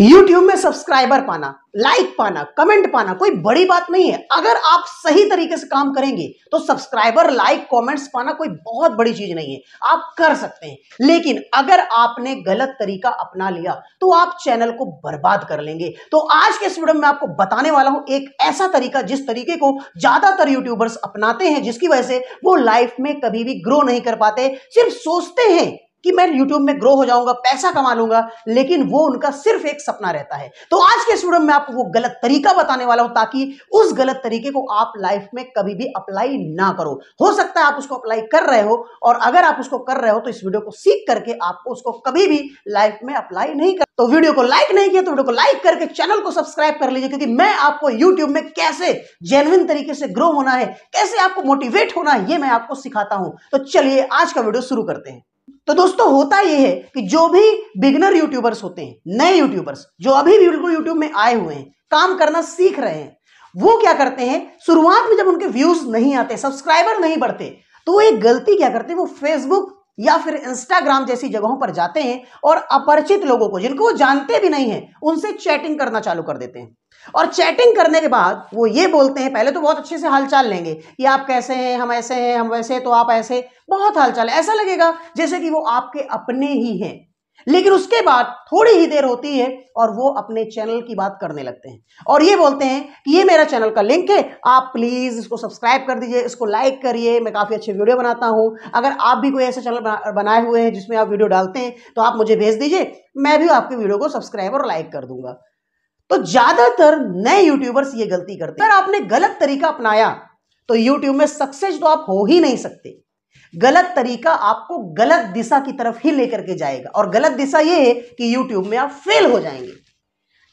YouTube में subscriber पाना like पाना कमेंट पाना कोई बड़ी बात नहीं है अगर आप सही तरीके से काम करेंगे तो सब्सक्राइबर लाइक कमेंट्स पाना कोई बहुत बड़ी चीज नहीं है आप कर सकते हैं लेकिन अगर आपने गलत तरीका अपना लिया तो आप चैनल को बर्बाद कर लेंगे तो आज के इस वीडियो में आपको बताने वाला हूं एक ऐसा तरीका जिस तरीके को ज्यादातर यूट्यूबर्स अपनाते हैं जिसकी वजह से वो लाइफ में कभी भी ग्रो नहीं कर पाते सिर्फ सोचते हैं कि मैं यूट्यूब में ग्रो हो जाऊंगा पैसा कमा लूंगा लेकिन वो उनका सिर्फ एक सपना रहता है तो आज के स्टूडेंट में आपको वो गलत तरीका बताने वाला हूं ताकि उस गलत तरीके को आप लाइफ में कभी भी अप्लाई ना करो हो सकता है आप उसको अप्लाई कर रहे हो और अगर आप उसको कर रहे हो तो इस वीडियो को सीख करके आपको उसको कभी भी लाइफ में अप्लाई नहीं कर तो वीडियो को लाइक नहीं किया तो वीडियो को लाइक करके चैनल को सब्सक्राइब कर लीजिए क्योंकि मैं आपको यूट्यूब में कैसे जेनविन तरीके से ग्रो होना है कैसे आपको मोटिवेट होना है ये मैं आपको सिखाता हूं तो चलिए आज का वीडियो शुरू करते हैं तो दोस्तों होता यह है कि जो भी बिगनर यूट्यूबर्स होते हैं नए यूट्यूबर्स जो अभी भी बिल्कुल यूट्यूब में आए हुए हैं काम करना सीख रहे हैं वो क्या करते हैं शुरुआत में जब उनके व्यूज नहीं आते सब्सक्राइबर नहीं बढ़ते तो वो एक गलती क्या करते हैं वो फेसबुक या फिर इंस्टाग्राम जैसी जगहों पर जाते हैं और अपरिचित लोगों को जिनको वो जानते भी नहीं है उनसे चैटिंग करना चालू कर देते हैं और चैटिंग करने के बाद वो ये बोलते हैं पहले तो बहुत अच्छे से हालचाल लेंगे कि आप कैसे हैं हम ऐसे हैं हम वैसे तो आप ऐसे बहुत हालचाल ऐसा लगेगा जैसे कि वो आपके अपने ही हैं लेकिन उसके बाद थोड़ी ही देर होती है और वो अपने चैनल की बात करने लगते हैं और ये बोलते हैं कि ये मेरा चैनल का लिंक है आप प्लीज़ इसको सब्सक्राइब कर दीजिए इसको लाइक करिए मैं काफ़ी अच्छे वीडियो बनाता हूं अगर आप भी कोई ऐसे चैनल बनाए हुए हैं जिसमें आप वीडियो डालते हैं तो आप मुझे भेज दीजिए मैं भी आपके वीडियो को सब्सक्राइब और लाइक कर दूंगा तो ज़्यादातर नए यूट्यूबर्स ये गलती करते हैं अगर आपने गलत तरीका अपनाया तो यूट्यूब में सक्सेस तो आप हो ही नहीं सकते गलत तरीका आपको गलत दिशा की तरफ ही लेकर के जाएगा और गलत दिशा ये है कि यूट्यूब में आप फेल हो जाएंगे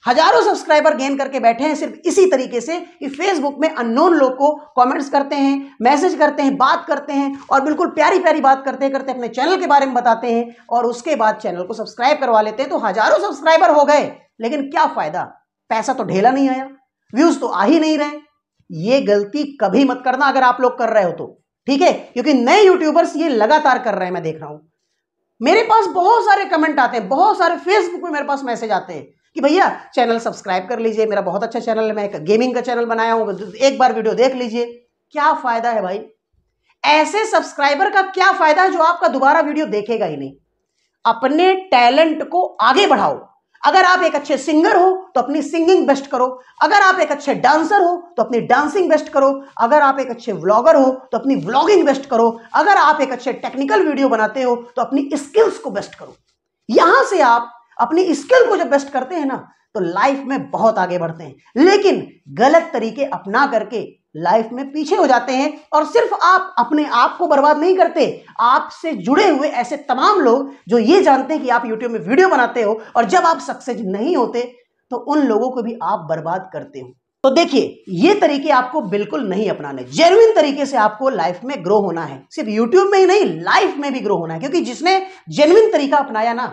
हजारों सब्सक्राइबर गेन करके बैठे हैं सिर्फ इसी तरीके से कि फेसबुक में अननोन लोग को कमेंट्स करते हैं मैसेज करते हैं बात करते हैं और बिल्कुल प्यारी प्यारी बात करते करते अपने चैनल के बारे में बताते हैं और उसके बाद चैनल को सब्सक्राइब करवा लेते हैं तो हजारों सब्सक्राइबर हो गए लेकिन क्या फायदा पैसा तो ढेला नहीं आया व्यूज तो आ ही नहीं रहे ये गलती कभी मत करना अगर आप लोग कर रहे हो तो ठीक है क्योंकि नए यूट्यूबर्स ये लगातार कर रहे हैं मैं देख रहा हूं मेरे पास बहुत सारे कमेंट आते हैं बहुत सारे फेसबुक में मेरे पास मैसेज आते हैं कि भैया चैनल सब्सक्राइब कर लीजिए मेरा बहुत अच्छा चैनल है मैं एक गेमिंग का चैनल बनाया हूं एक बार वीडियो देख लीजिए क्या फ़ायदा है भाई ऐसे सब्सक्राइबर का क्या फ़ायदा है जो आपका दोबारा वीडियो देखेगा ही नहीं अपने टैलेंट को आगे बढ़ाओ अगर आप एक अच्छे सिंगर हो तो अपनी सिंगिंग बेस्ट करो अगर आप एक अच्छे डांसर हो तो अपनी डांसिंग बेस्ट करो अगर आप एक अच्छे व्लॉगर हो तो अपनी व्लॉगिंग बेस्ट करो अगर आप एक अच्छे टेक्निकल वीडियो बनाते हो तो अपनी स्किल्स को बेस्ट करो यहां से आप अपनी स्किल को जब बेस्ट करते हैं ना तो लाइफ में बहुत आगे बढ़ते हैं लेकिन गलत तरीके अपना करके लाइफ में पीछे हो जाते हैं और सिर्फ आप अपने आप को बर्बाद नहीं करते आपसे जुड़े हुए ऐसे तमाम लोग जो ये जानते हैं कि आप यूट्यूब में वीडियो बनाते हो और जब आप सक्सेस नहीं होते तो उन लोगों को भी आप बर्बाद करते हो तो देखिए ये तरीके आपको बिल्कुल नहीं अपनाने जेनुइन तरीके से आपको लाइफ में ग्रो होना है सिर्फ यूट्यूब में ही नहीं लाइफ में भी ग्रो होना है क्योंकि जिसने जेनुइन तरीका अपनाया ना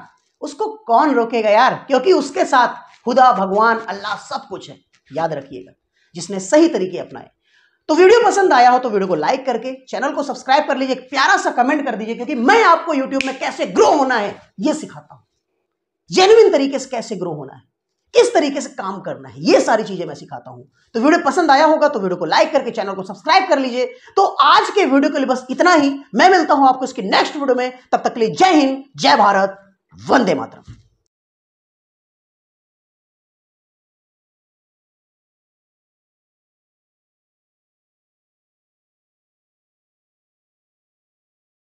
उसको कौन रोकेगा यार क्योंकि उसके साथ खुदा भगवान अल्लाह सब कुछ है याद रखिएगा जिसने सही तरीके अपनाए तो वीडियो पसंद आया हो तो वीडियो को लाइक करके चैनल को सब्सक्राइब कर लीजिए प्यारा सा कमेंट कर दीजिए क्योंकि मैं आपको यूट्यूब में कैसे ग्रो होना है यह सिखाता हूं जेन्युन तरीके से कैसे ग्रो होना है किस तरीके से काम करना है ये सारी चीजें मैं सिखाता हूं तो वीडियो पसंद आया होगा तो वीडियो को लाइक करके चैनल को सब्सक्राइब कर लीजिए तो आज के वीडियो के लिए बस इतना ही मैं मिलता हूं आपको इसके नेक्स्ट वीडियो में तब तक के लिए जय हिंद जय भारत वंदे मातरम